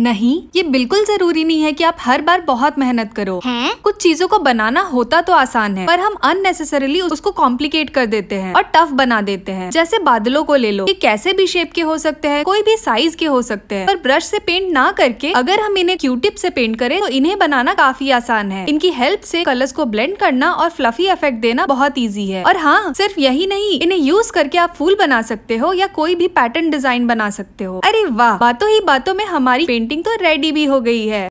नहीं ये बिल्कुल जरूरी नहीं है कि आप हर बार बहुत मेहनत करो हैं? कुछ चीजों को बनाना होता तो आसान है पर हम अननेसेसरीली उसको कॉम्प्लिकेट कर देते हैं और टफ बना देते हैं जैसे बादलों को ले लो ये कैसे भी शेप के हो सकते हैं कोई भी साइज के हो सकते हैं पर ब्रश से पेंट ना करके अगर हम इन्हें क्यूटिप से पेंट करें तो इन्हें बनाना काफी आसान है इनकी हेल्प से कलर्स को ब्लेंड करना और फ्लफी इफेक्ट देना बहुत ईजी है और हाँ सिर्फ यही नहीं इन्हें यूज करके आप फूल बना सकते हो या कोई भी पैटर्न डिजाइन बना सकते हो अरे वाह बातों ही बातों में हमारी पेंटिंग तो रेडी भी हो गई है